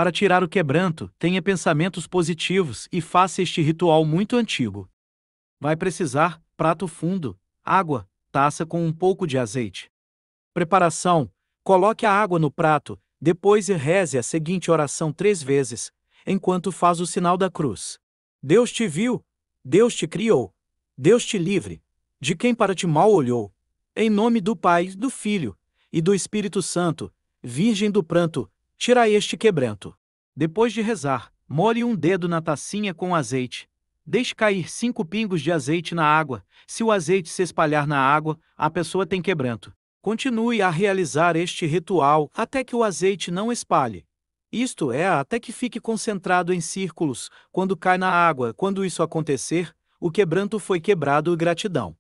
Para tirar o quebranto, tenha pensamentos positivos e faça este ritual muito antigo. Vai precisar prato fundo, água, taça com um pouco de azeite. Preparação: coloque a água no prato, depois reze a seguinte oração três vezes, enquanto faz o sinal da cruz. Deus te viu, Deus te criou, Deus te livre, de quem para ti mal olhou. Em nome do Pai, do Filho e do Espírito Santo, Virgem do Pranto, Tirai este quebranto. Depois de rezar, molhe um dedo na tacinha com azeite. Deixe cair cinco pingos de azeite na água. Se o azeite se espalhar na água, a pessoa tem quebranto. Continue a realizar este ritual até que o azeite não espalhe. Isto é, até que fique concentrado em círculos, quando cai na água. Quando isso acontecer, o quebranto foi quebrado e gratidão.